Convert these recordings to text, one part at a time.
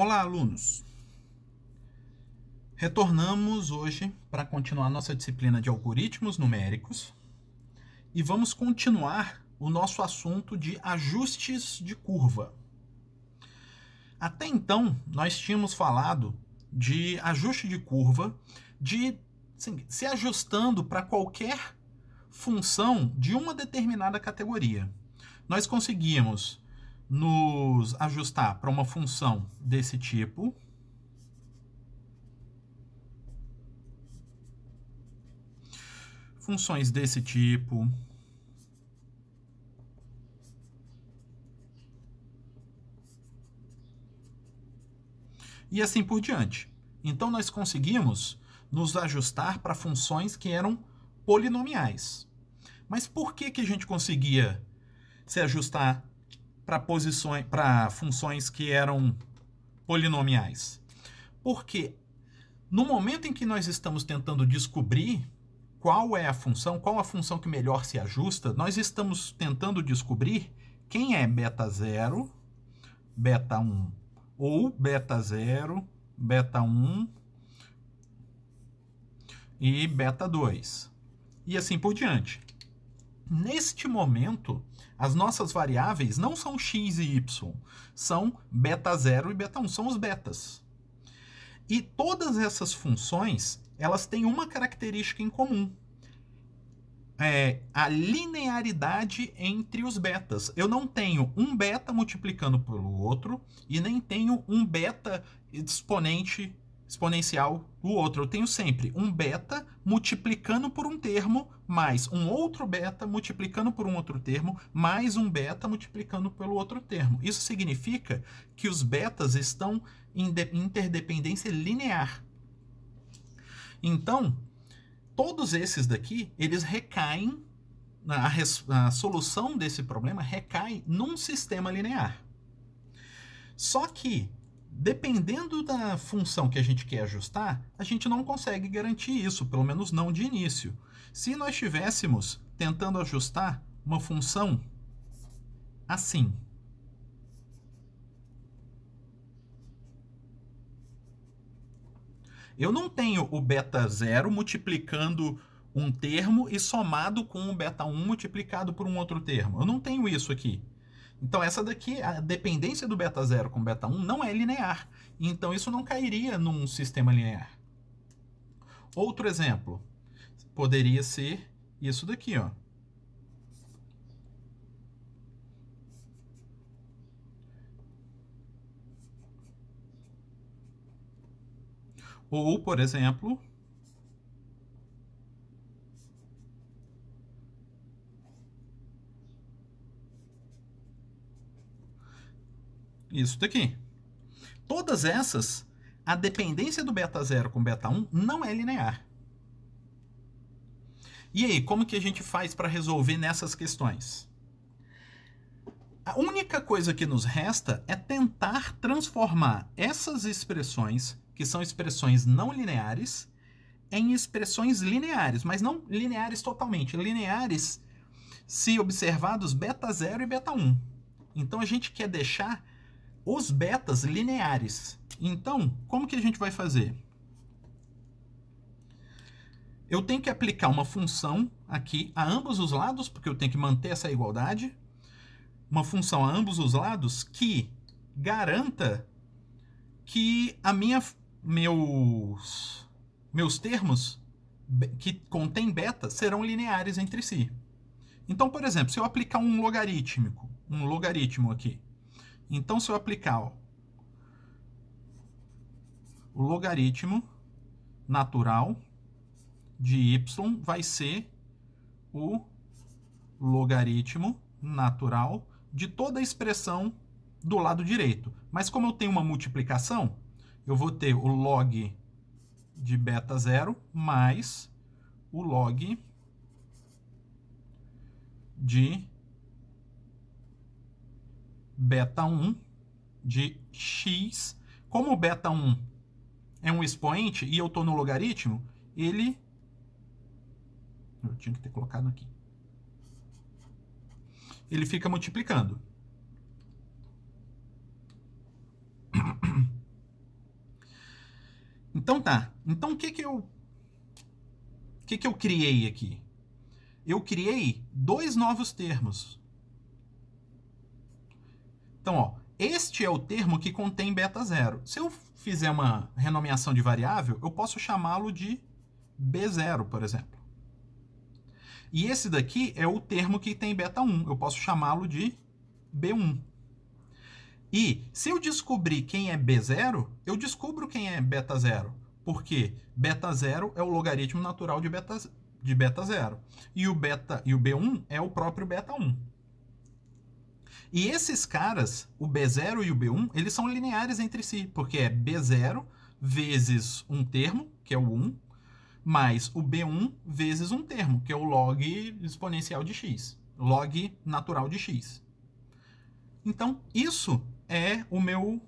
Olá, alunos! Retornamos hoje para continuar nossa disciplina de algoritmos numéricos e vamos continuar o nosso assunto de ajustes de curva. Até então, nós tínhamos falado de ajuste de curva, de assim, se ajustando para qualquer função de uma determinada categoria. Nós conseguimos nos ajustar para uma função desse tipo. Funções desse tipo. E assim por diante. Então, nós conseguimos nos ajustar para funções que eram polinomiais. Mas por que, que a gente conseguia se ajustar para posições para funções que eram polinomiais. Porque no momento em que nós estamos tentando descobrir qual é a função, qual a função que melhor se ajusta, nós estamos tentando descobrir quem é beta 0, beta 1 um, ou beta 0, beta 1 um, e beta 2. E assim por diante. Neste momento, as nossas variáveis não são x e y, são beta 0 e beta 1, um, são os betas. E todas essas funções, elas têm uma característica em comum. É a linearidade entre os betas. Eu não tenho um beta multiplicando pelo outro e nem tenho um beta exponente exponencial do outro. Eu tenho sempre um beta multiplicando por um termo, mais um outro beta multiplicando por um outro termo, mais um beta multiplicando pelo outro termo. Isso significa que os betas estão em interdependência linear. Então, todos esses daqui, eles recaem, a, a solução desse problema recai num sistema linear. Só que Dependendo da função que a gente quer ajustar, a gente não consegue garantir isso, pelo menos não de início. Se nós estivéssemos tentando ajustar uma função assim, Eu não tenho o beta 0 multiplicando um termo e somado com o beta 1 multiplicado por um outro termo. Eu não tenho isso aqui. Então essa daqui, a dependência do beta 0 com beta 1 não é linear. Então isso não cairia num sistema linear. Outro exemplo poderia ser isso daqui, ó. Ou, por exemplo, Isso daqui. Todas essas, a dependência do beta 0 com beta 1 não é linear. E aí, como que a gente faz para resolver nessas questões? A única coisa que nos resta é tentar transformar essas expressões, que são expressões não lineares, em expressões lineares, mas não lineares totalmente, lineares se observados beta 0 e beta 1. Então a gente quer deixar os betas lineares. Então, como que a gente vai fazer? Eu tenho que aplicar uma função aqui a ambos os lados, porque eu tenho que manter essa igualdade. Uma função a ambos os lados que garanta que a minha meus meus termos que contém beta serão lineares entre si. Então, por exemplo, se eu aplicar um logarítmico, um logaritmo aqui, então, se eu aplicar ó, o logaritmo natural de y vai ser o logaritmo natural de toda a expressão do lado direito. Mas como eu tenho uma multiplicação, eu vou ter o log de beta zero mais o log de beta 1 de x. Como o beta 1 é um expoente e eu estou no logaritmo, ele... Eu tinha que ter colocado aqui. Ele fica multiplicando. Então tá. Então o que que eu... O que que eu criei aqui? Eu criei dois novos termos. Então, ó, este é o termo que contém beta zero. Se eu fizer uma renomeação de variável, eu posso chamá-lo de B0, por exemplo. E esse daqui é o termo que tem beta 1. Eu posso chamá-lo de B1. E se eu descobrir quem é B0, eu descubro quem é beta zero. Porque beta zero é o logaritmo natural de beta, de beta zero. E o, beta, e o B1 é o próprio beta 1. E esses caras, o B0 e o B1, eles são lineares entre si, porque é B0 vezes um termo, que é o 1, mais o B1 vezes um termo, que é o log exponencial de x, log natural de x. Então, isso é o meu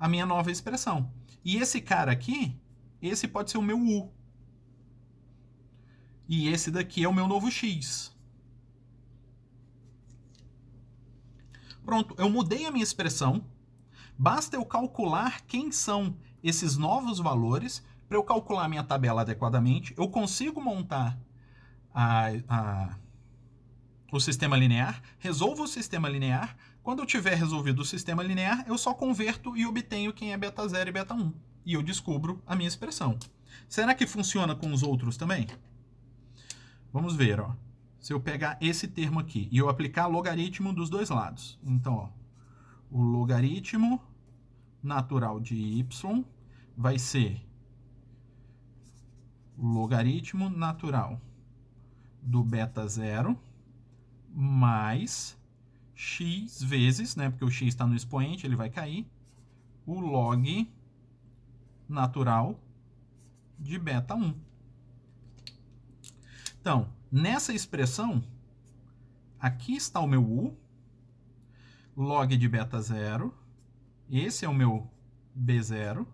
a minha nova expressão. E esse cara aqui, esse pode ser o meu u. E esse daqui é o meu novo x. Pronto, eu mudei a minha expressão. Basta eu calcular quem são esses novos valores para eu calcular minha tabela adequadamente. Eu consigo montar a, a, o sistema linear, resolvo o sistema linear. Quando eu tiver resolvido o sistema linear, eu só converto e obtenho quem é beta 0 e beta 1. E eu descubro a minha expressão. Será que funciona com os outros também? Vamos ver, ó se eu pegar esse termo aqui e eu aplicar logaritmo dos dois lados. Então, ó, o logaritmo natural de y vai ser o logaritmo natural do beta zero mais x vezes, né, porque o x está no expoente, ele vai cair, o log natural de beta 1. Então, Nessa expressão, aqui está o meu U, log de beta zero, esse é o meu B0,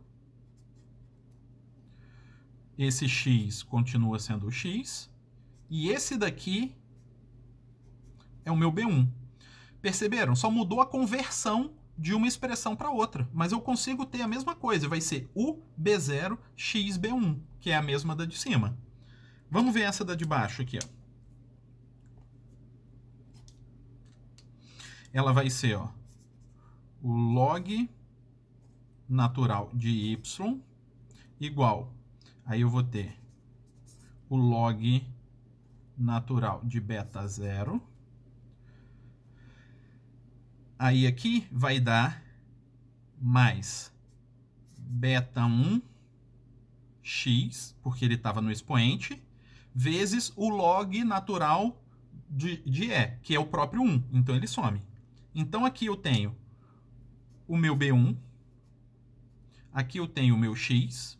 esse X continua sendo o X, e esse daqui é o meu B1. Perceberam? Só mudou a conversão de uma expressão para outra, mas eu consigo ter a mesma coisa, vai ser U B0 X B1, que é a mesma da de cima. Vamos ver essa da de baixo aqui, ó. Ela vai ser, ó, o log natural de y igual, aí eu vou ter o log natural de beta zero. Aí aqui vai dar mais beta 1 x, porque ele estava no expoente, vezes o log natural de, de E, que é o próprio 1. Então, ele some. Então, aqui eu tenho o meu B1, aqui eu tenho o meu X,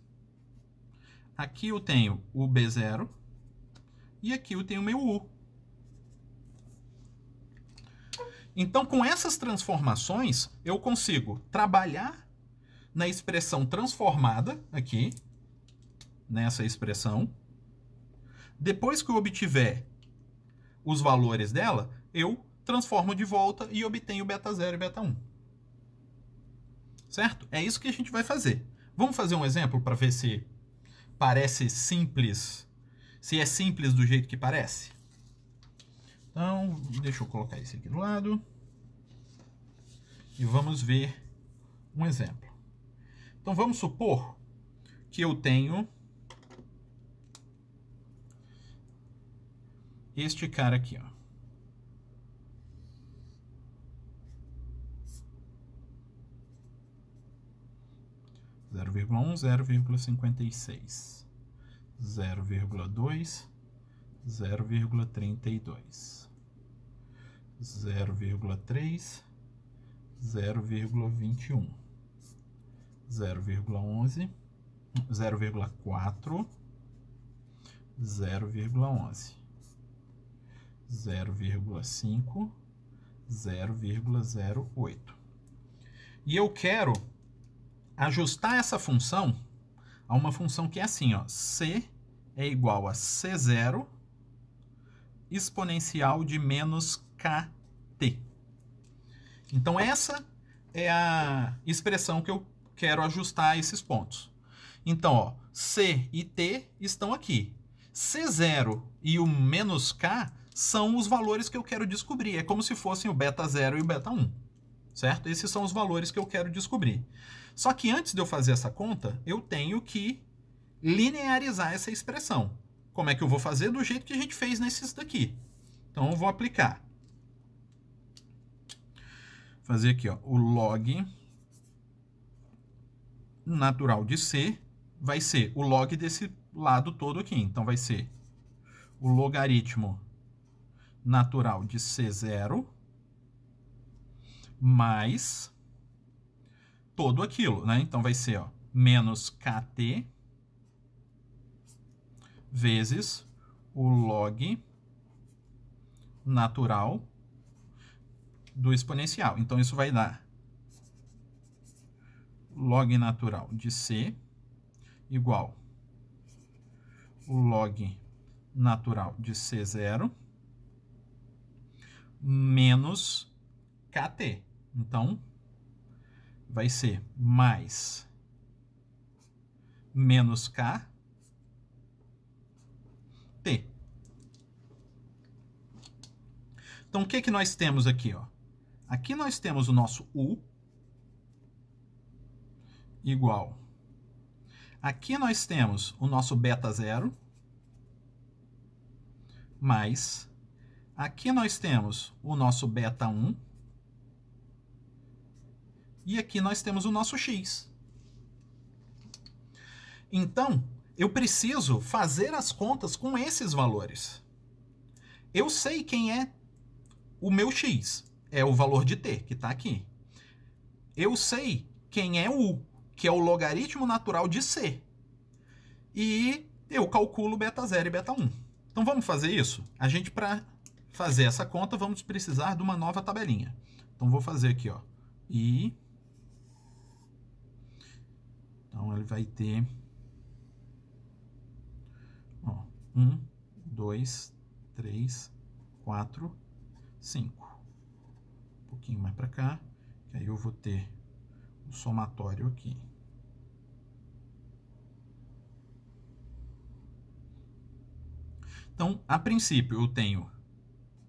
aqui eu tenho o B0 e aqui eu tenho o meu U. Então, com essas transformações, eu consigo trabalhar na expressão transformada aqui, nessa expressão, depois que eu obtiver os valores dela, eu transformo de volta e obtenho beta 0 e beta 1. Certo? É isso que a gente vai fazer. Vamos fazer um exemplo para ver se parece simples, se é simples do jeito que parece? Então, deixa eu colocar isso aqui do lado. E vamos ver um exemplo. Então, vamos supor que eu tenho este cara aqui, ó. Zero vírgula um, zero vírgula cinquenta e seis, zero vírgula dois, zero vírgula trinta e dois, zero vírgula três, zero vírgula vinte e um, zero vírgula onze, zero vírgula quatro, zero vírgula onze. 0,5, 0,08. E eu quero ajustar essa função a uma função que é assim, ó, c é igual a c0 exponencial de menos kt. Então essa é a expressão que eu quero ajustar a esses pontos. Então, ó, c e t estão aqui. c0 e o menos k são os valores que eu quero descobrir. É como se fossem o beta 0 e o beta 1, certo? Esses são os valores que eu quero descobrir. Só que antes de eu fazer essa conta, eu tenho que linearizar essa expressão. Como é que eu vou fazer? Do jeito que a gente fez nesses daqui. Então, eu vou aplicar. Fazer aqui, ó, o log natural de C vai ser o log desse lado todo aqui. Então, vai ser o logaritmo natural de C0 mais todo aquilo, né? Então vai ser ó, menos KT vezes o log natural do exponencial. Então isso vai dar log natural de C igual o log natural de c zero menos KT. Então, vai ser mais menos K, T. Então, o que, que nós temos aqui? Ó? Aqui nós temos o nosso U igual. Aqui nós temos o nosso beta zero mais Aqui nós temos o nosso beta 1. E aqui nós temos o nosso x. Então, eu preciso fazer as contas com esses valores. Eu sei quem é o meu x. É o valor de t, que está aqui. Eu sei quem é u, que é o logaritmo natural de c. E eu calculo beta 0 e beta 1. Então vamos fazer isso? A gente, para fazer essa conta, vamos precisar de uma nova tabelinha. Então, vou fazer aqui, ó, i. Então, ele vai ter, 1, 2, 3, 4, 5. Um pouquinho mais para cá, que aí eu vou ter o somatório aqui. Então, a princípio, eu tenho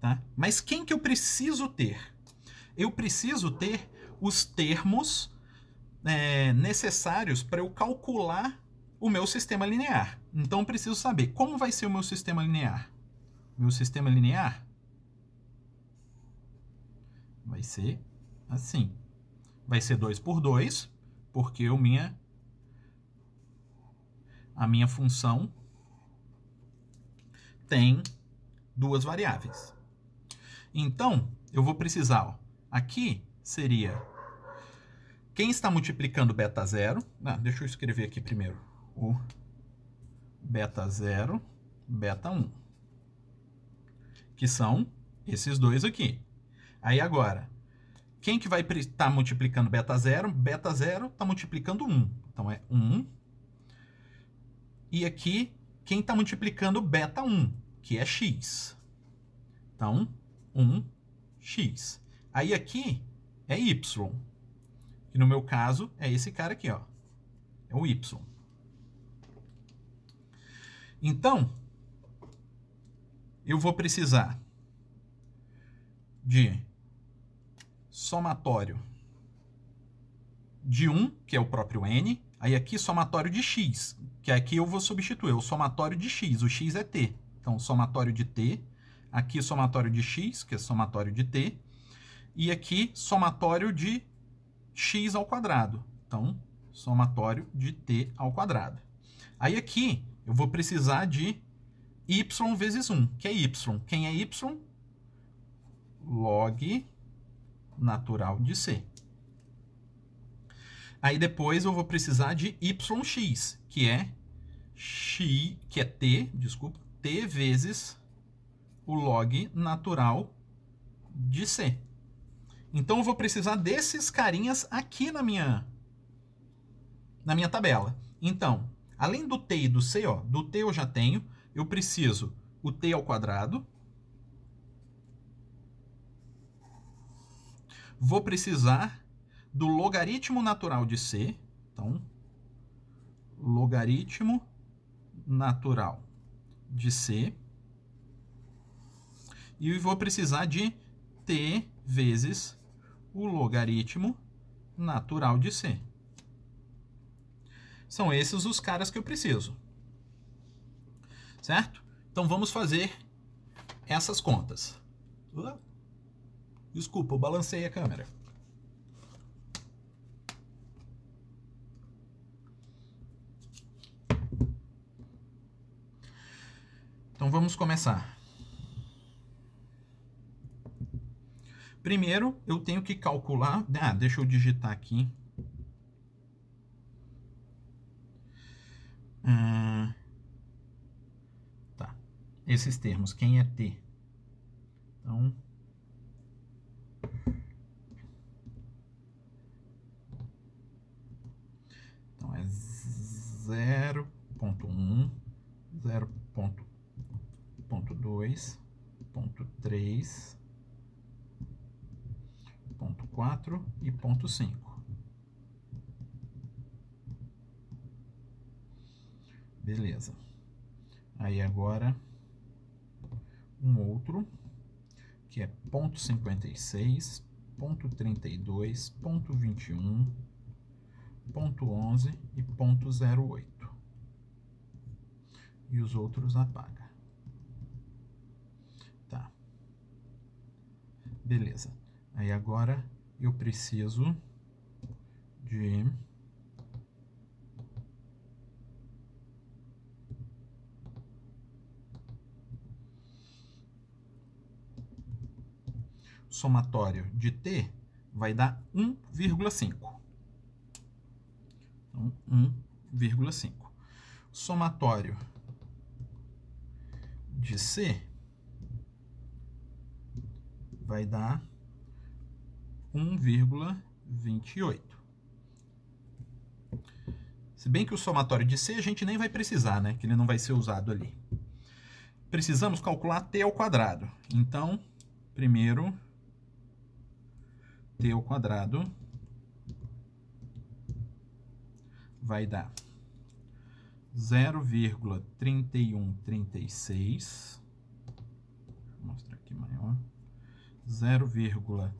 Tá? Mas quem que eu preciso ter? Eu preciso ter os termos é, necessários para eu calcular o meu sistema linear. Então, eu preciso saber como vai ser o meu sistema linear. Meu sistema linear vai ser assim. Vai ser 2 por 2, porque minha, a minha função tem duas variáveis. Então, eu vou precisar, ó, aqui seria quem está multiplicando beta zero. Ah, deixa eu escrever aqui primeiro. O beta zero, beta 1. Um, que são esses dois aqui. Aí agora, quem que vai estar tá multiplicando beta zero? Beta zero está multiplicando 1. Um. Então é 1. Um. E aqui, quem está multiplicando beta 1, que é x. Então, 1x. Aí aqui é y. E no meu caso é esse cara aqui, ó. É o y. Então, eu vou precisar de somatório de 1, que é o próprio n, aí aqui somatório de x, que é aqui eu vou substituir é o somatório de x, o x é t. Então, somatório de t Aqui é somatório de x, que é somatório de t, e aqui somatório de x ao quadrado. Então, somatório de t ao quadrado. Aí aqui eu vou precisar de y vezes 1, que é y. Quem é y? Log natural de c. Aí depois eu vou precisar de yx, que é x, que é t, desculpa, t vezes o log natural de C. Então eu vou precisar desses carinhas aqui na minha na minha tabela. Então, além do t e do c, ó, do t eu já tenho, eu preciso o t ao quadrado. Vou precisar do logaritmo natural de c. Então, logaritmo natural de c e vou precisar de t vezes o logaritmo natural de c. São esses os caras que eu preciso. Certo? Então vamos fazer essas contas. Desculpa, eu balancei a câmera. Então vamos começar. Primeiro, eu tenho que calcular... Né? Ah, deixa eu digitar aqui. Ah, tá. Esses termos, quem é T? Então... 1.5. Beleza. Aí agora um outro que é ponto seis ponto dois ponto um ponto onze e ponto oito E os outros apaga. Tá. Beleza. Aí agora eu preciso de somatório de t vai dar 1,5. Então, 1,5. Somatório de c vai dar 1,28. Se bem que o somatório de C a gente nem vai precisar, né? Que ele não vai ser usado ali. Precisamos calcular T ao quadrado. Então, primeiro, T ao quadrado vai dar 0,3136. Vou mostrar aqui maior. 0,3136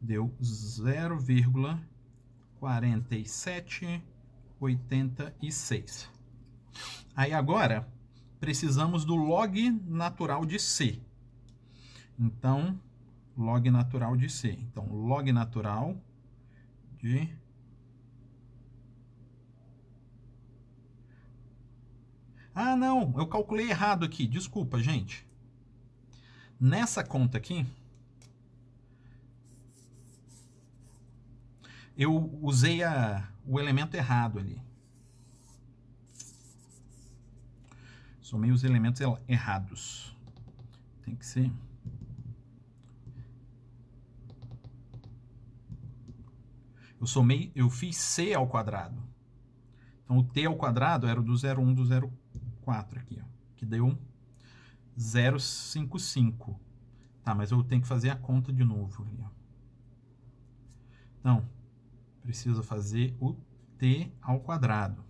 deu 0,4786. Aí agora precisamos do log natural de C. Então, log natural de C. Então, log natural de Ah, não, eu calculei errado aqui. Desculpa, gente. Nessa conta aqui, eu usei a, o elemento errado ali. Somei os elementos errados. Tem que ser. Eu somei, eu fiz c ao quadrado. Então o t ao quadrado era o do 01 do 04 aqui, ó, que deu 055. Tá, mas eu tenho que fazer a conta de novo ali, ó. Então, preciso fazer o t ao quadrado.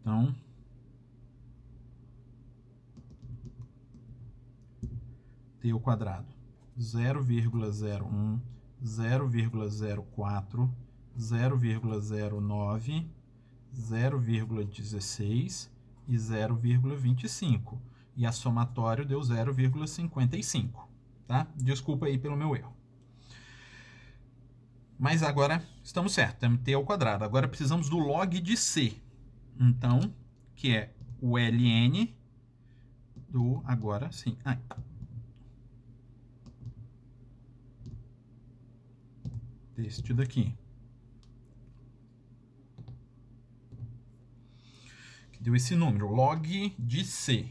Então, t ao quadrado, 0,01, 0,04, 0,09, 0,16 e 0,25. E a somatória deu 0,55, tá? Desculpa aí pelo meu erro. Mas agora estamos certos, mt ao quadrado. Agora precisamos do log de C. Então, que é o ln do... Agora sim. Ai. Deste daqui. Que deu esse número, log de C.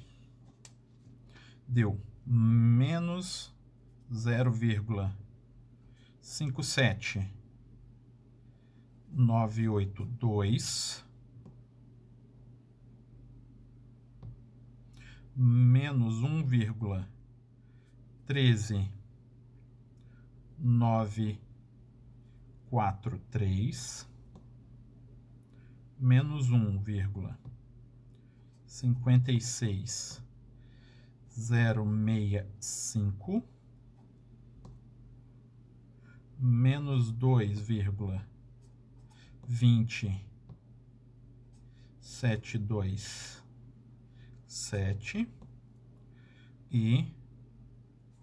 Deu menos 0,1 cinco sete nove oito dois menos um vírgula treze nove quatro três menos um vírgula cinquenta e seis zero meia cinco menos dois vírgula vinte sete dois sete e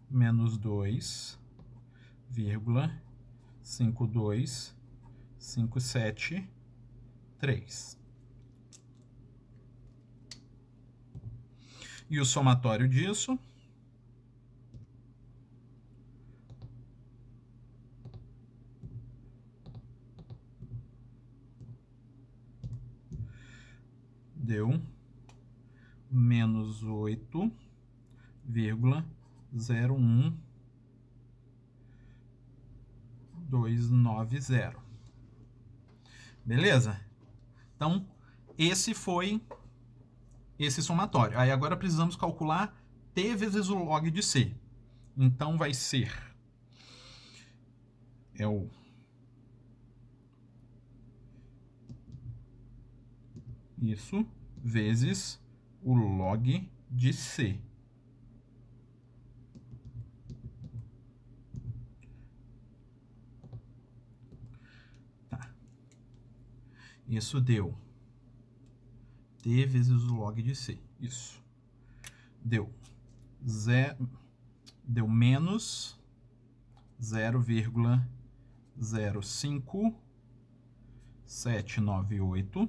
menos dois vírgula cinco dois cinco sete três E o somatório disso deu menos oito vírgula zero um dois nove zero Beleza? Então, esse foi esse somatório. Aí agora precisamos calcular t vezes o log de c. Então vai ser é o isso vezes o log de C. Tá. Isso deu t vezes o log de C. Isso. Deu zero, deu menos 0,05 798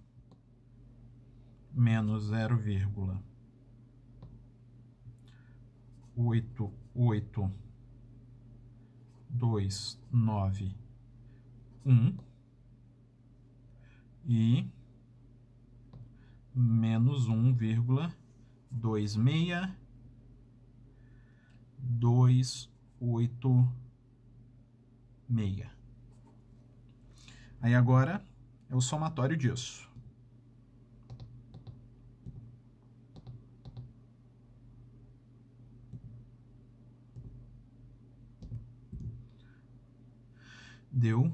menos zero vírgula oito oito dois nove um e menos um vírgula dois meia dois oito meia. Aí agora é o somatório disso. deu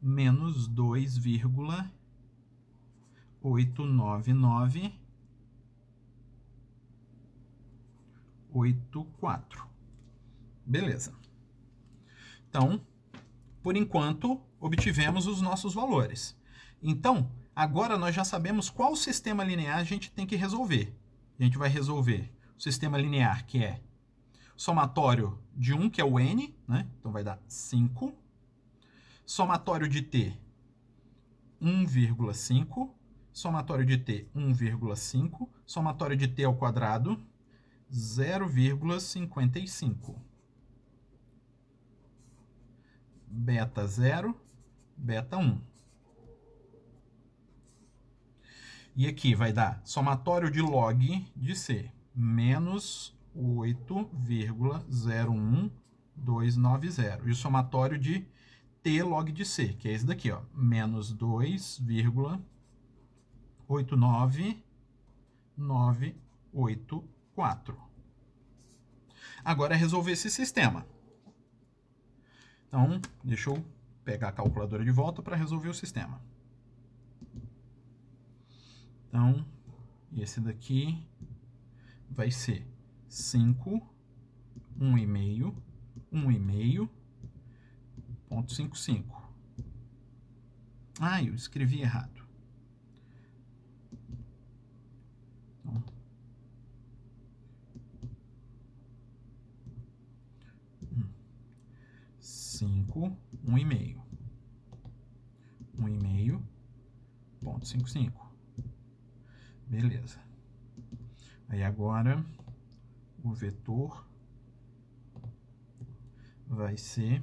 menos 2,89984. Beleza. Então, por enquanto, obtivemos os nossos valores. Então, agora nós já sabemos qual sistema linear a gente tem que resolver. A gente vai resolver o sistema linear, que é somatório de 1, que é o n, né? Então vai dar 5 Somatório de T, 1,5. Somatório de T, 1,5. Somatório de T ao quadrado, 0,55. Beta 0, beta 1. E aqui vai dar somatório de log de C, menos 8,01290. E o somatório de T log de C, que é esse daqui, ó, menos 2,89984. Agora é resolver esse sistema. Então, deixa eu pegar a calculadora de volta para resolver o sistema. Então, esse daqui vai ser 5, 1,5, 1,5, 0,55. Ah, eu escrevi errado. Então, hum, cinco, um e meio, um e meio, ponto cinco cinco, beleza. Aí agora o vetor vai ser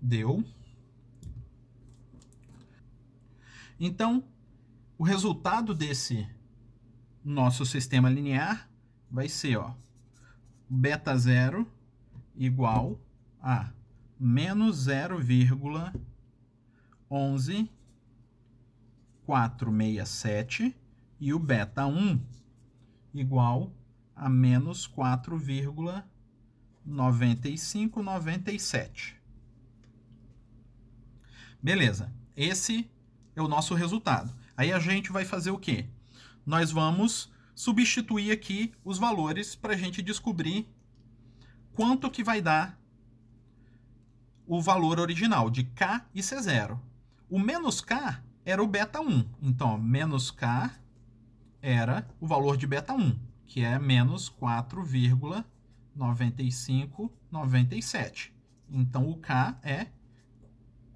Deu. Então, o resultado desse nosso sistema linear vai ser ó, beta zero igual a menos zero vírgula onze quatro sete e o beta um igual a menos quatro vírgula noventa noventa e e cinco sete. Beleza, esse é o nosso resultado. Aí a gente vai fazer o quê? Nós vamos substituir aqui os valores para a gente descobrir quanto que vai dar o valor original de K e C0. O menos K era o beta 1. Então, menos K era o valor de beta 1, que é menos 4,9597. Então, o K é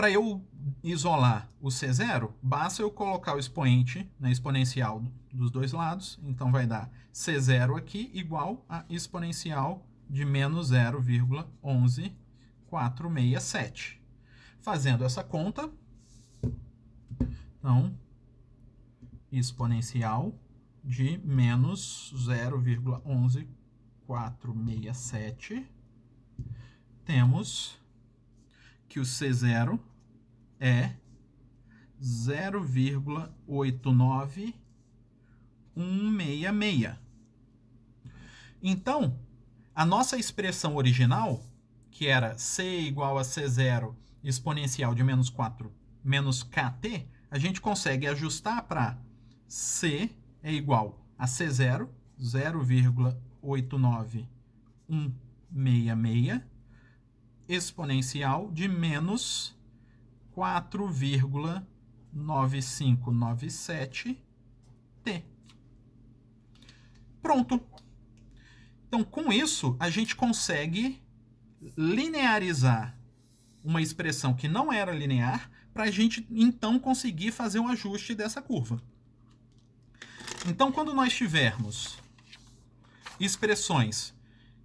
para eu isolar o C0, basta eu colocar o expoente na né, exponencial dos dois lados. Então, vai dar C0 aqui igual a exponencial de menos 0,11467. Fazendo essa conta, então, exponencial de menos 0,11467, temos que o C0 é 0,89166. Então, a nossa expressão original, que era c igual a c0 exponencial de menos 4 menos kt, a gente consegue ajustar para c é igual a c0, 0,89166, exponencial de menos 4,9597T. Pronto. Então, com isso, a gente consegue linearizar uma expressão que não era linear para a gente, então, conseguir fazer um ajuste dessa curva. Então, quando nós tivermos expressões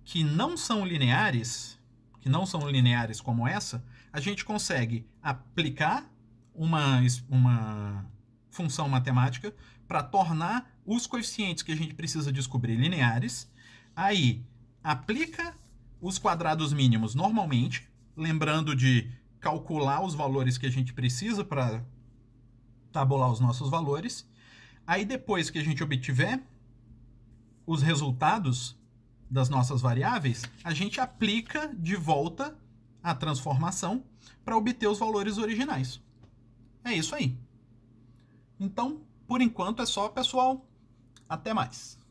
que não são lineares, que não são lineares como essa, a gente consegue aplicar uma, uma função matemática para tornar os coeficientes que a gente precisa descobrir lineares. Aí, aplica os quadrados mínimos normalmente, lembrando de calcular os valores que a gente precisa para tabular os nossos valores. Aí, depois que a gente obtiver os resultados das nossas variáveis, a gente aplica de volta a transformação para obter os valores originais. É isso aí. Então, por enquanto é só, pessoal. Até mais.